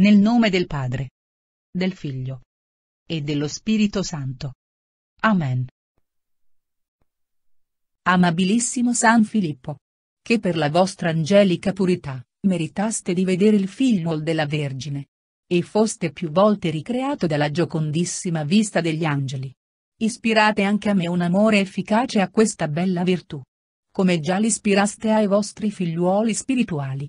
Nel nome del Padre, del Figlio e dello Spirito Santo. Amen. Amabilissimo San Filippo, che per la vostra angelica purità, meritaste di vedere il figliuol della Vergine. E foste più volte ricreato dalla giocondissima vista degli angeli. Ispirate anche a me un amore efficace a questa bella virtù. Come già l'ispiraste ai vostri figliuoli spirituali.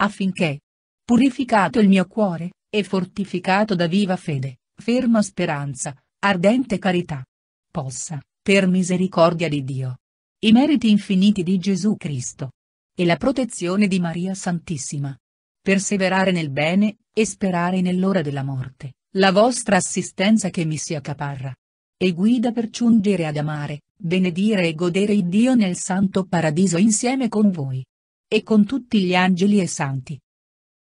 Affinché, purificato il mio cuore, e fortificato da viva fede, ferma speranza, ardente carità. Possa, per misericordia di Dio, i meriti infiniti di Gesù Cristo e la protezione di Maria Santissima. Perseverare nel bene, e sperare nell'ora della morte, la vostra assistenza che mi sia caparra. E guida per giungere ad amare, benedire e godere il Dio nel santo paradiso insieme con voi. E con tutti gli angeli e santi.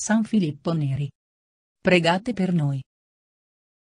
San Filippo Neri. Pregate per noi.